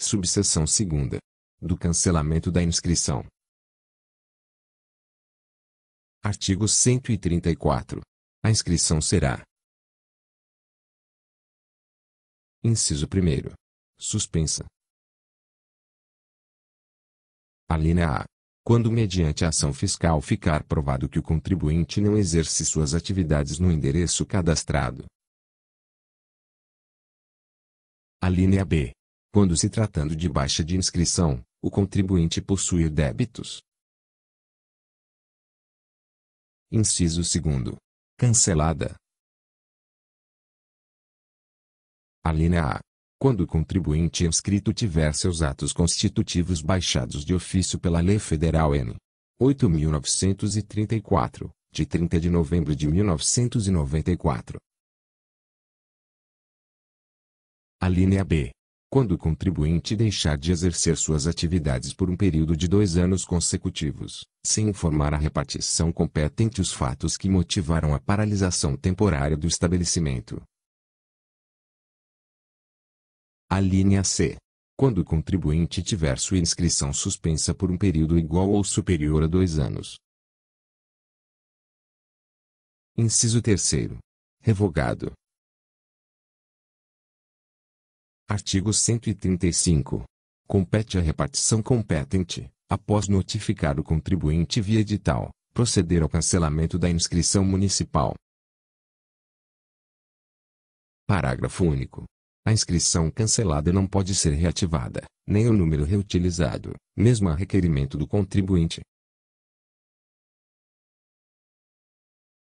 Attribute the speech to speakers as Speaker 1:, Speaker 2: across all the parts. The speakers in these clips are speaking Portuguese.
Speaker 1: subseção segunda, do cancelamento da inscrição. Artigo 134. A inscrição será. Inciso 1. Suspensa.
Speaker 2: Alínea A. Quando mediante ação fiscal ficar provado que o contribuinte não exerce suas atividades no endereço cadastrado. Alínea B quando se tratando de baixa de inscrição, o contribuinte possuir
Speaker 1: débitos. Inciso 2. Cancelada. Alínea
Speaker 3: A. Quando o contribuinte inscrito tiver seus atos constitutivos baixados de ofício pela Lei Federal N. 8.934, de 30 de novembro
Speaker 2: de 1994.
Speaker 3: Alínea B quando o contribuinte deixar de exercer suas atividades por um período de dois anos consecutivos, sem informar à repartição competente os fatos que motivaram a paralisação temporária do estabelecimento.
Speaker 2: A linha C. Quando o contribuinte tiver sua inscrição suspensa por
Speaker 1: um período igual ou superior a dois anos. Inciso 3. Revogado
Speaker 3: Artigo 135. Compete à repartição competente, após notificar o contribuinte via edital, proceder ao cancelamento da inscrição
Speaker 2: municipal. Parágrafo único. A inscrição cancelada não pode ser reativada, nem o número reutilizado, mesmo a requerimento do contribuinte.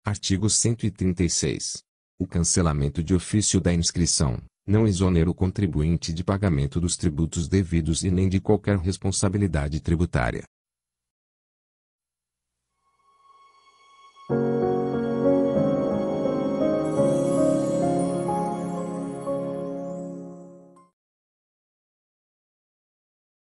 Speaker 3: Artigo 136. O cancelamento de ofício da inscrição, não exonera o contribuinte de pagamento dos tributos devidos e nem de qualquer responsabilidade tributária.